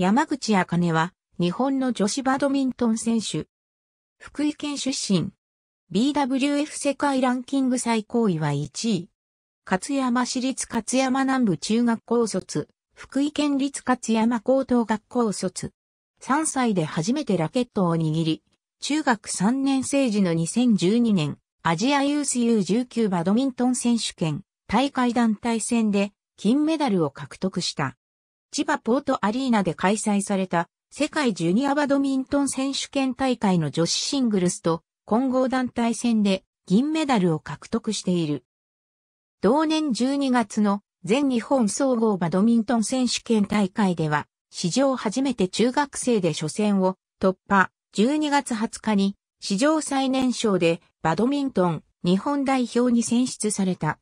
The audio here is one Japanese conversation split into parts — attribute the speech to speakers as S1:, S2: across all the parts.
S1: 山口茜は、日本の女子バドミントン選手。福井県出身。BWF 世界ランキング最高位は1位。勝山市立勝山南部中学校卒。福井県立勝山高等学校卒。3歳で初めてラケットを握り、中学3年生時の2012年、アジアユース U19 バドミントン選手権大会団体戦で金メダルを獲得した。千葉ポートアリーナで開催された世界ジュニアバドミントン選手権大会の女子シングルスと混合団体戦で銀メダルを獲得している。同年12月の全日本総合バドミントン選手権大会では、史上初めて中学生で初戦を突破、12月20日に史上最年少でバドミントン日本代表に選出された。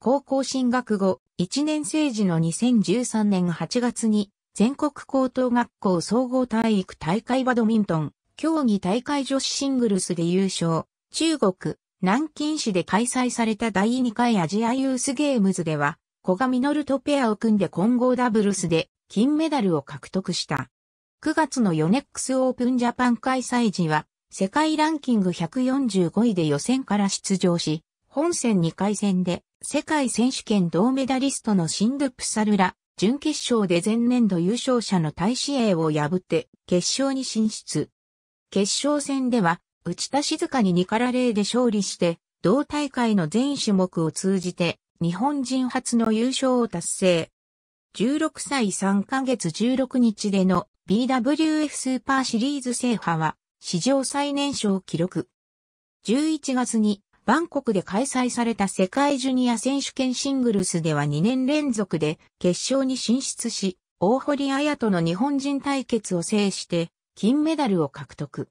S1: 高校進学後、1年生時の2013年8月に全国高等学校総合体育大会バドミントン競技大会女子シングルスで優勝。中国、南京市で開催された第2回アジアユースゲームズでは、古賀実とペアを組んで混合ダブルスで金メダルを獲得した。9月のヨネックスオープンジャパン開催時は、世界ランキング145位で予選から出場し、本戦2回戦で世界選手権銅メダリストのシンドゥプサルラ、準決勝で前年度優勝者の大使英を破って決勝に進出。決勝戦では、内田静香に2から0で勝利して、同大会の全種目を通じて、日本人初の優勝を達成。16歳3ヶ月16日での BWF スーパーシリーズ制覇は、史上最年少記録。11月にバンコクで開催された世界ジュニア選手権シングルスでは2年連続で決勝に進出し、大堀彩との日本人対決を制して金メダルを獲得。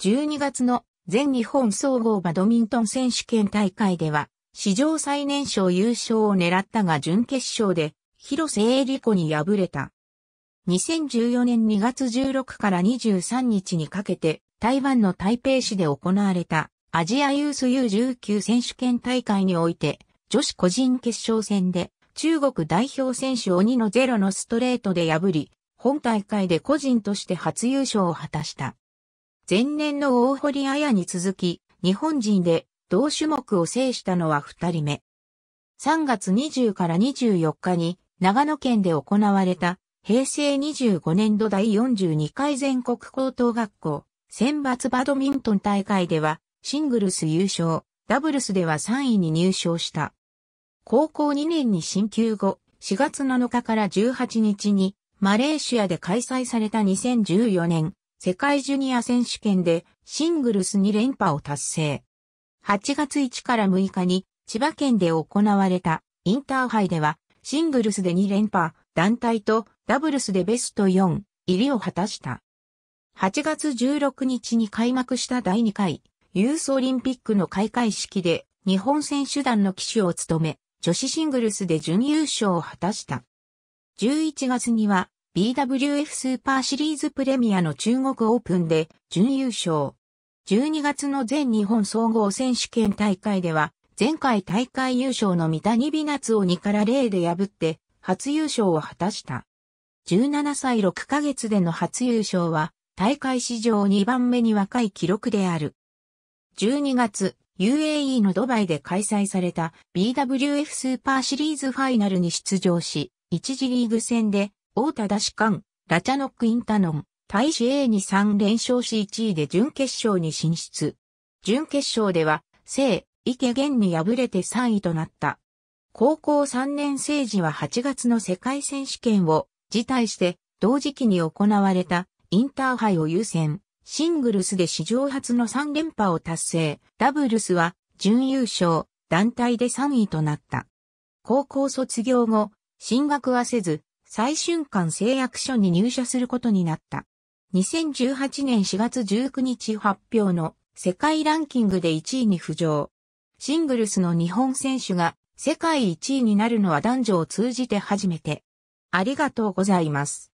S1: 12月の全日本総合バドミントン選手権大会では、史上最年少優勝を狙ったが準決勝で広瀬英理子に敗れた。2014年2月16から23日にかけて台湾の台北市で行われたアジアユース U19 選手権大会において、女子個人決勝戦で、中国代表選手鬼のゼロのストレートで破り、本大会で個人として初優勝を果たした。前年の大堀彩に続き、日本人で同種目を制したのは2人目。3月20から24日に長野県で行われた平成25年度第42回全国高等学校選抜バドミントン大会ではシングルス優勝、ダブルスでは3位に入賞した。高校2年に進級後、4月7日から18日に、マレーシアで開催された2014年、世界ジュニア選手権でシングルス2連覇を達成。8月1から6日に千葉県で行われたインターハイではシングルスで2連覇、団体とダブルスでベスト4入りを果たした。8月16日に開幕した第2回ユースオリンピックの開会式で日本選手団の旗手を務め、女子シングルスで準優勝を果たした。11月には BWF スーパーシリーズプレミアの中国オープンで準優勝。12月の全日本総合選手権大会では、前回大会優勝の三谷美夏を2から0で破って、初優勝を果たした。17歳6ヶ月での初優勝は、大会史上2番目に若い記録である。12月、UAE のドバイで開催された BWF スーパーシリーズファイナルに出場し、1次リーグ戦で、大田出しカラチャノックインタノン、大使 A に3連勝し1位で準決勝に進出。準決勝では、聖、池源に敗れて3位となった。高校3年生時は8月の世界選手権を辞退して、同時期に行われたインターハイを優先。シングルスで史上初の3連覇を達成、ダブルスは準優勝、団体で3位となった。高校卒業後、進学はせず、最瞬間制約所に入社することになった。2018年4月19日発表の世界ランキングで1位に浮上。シングルスの日本選手が世界1位になるのは男女を通じて初めて。ありがとうございます。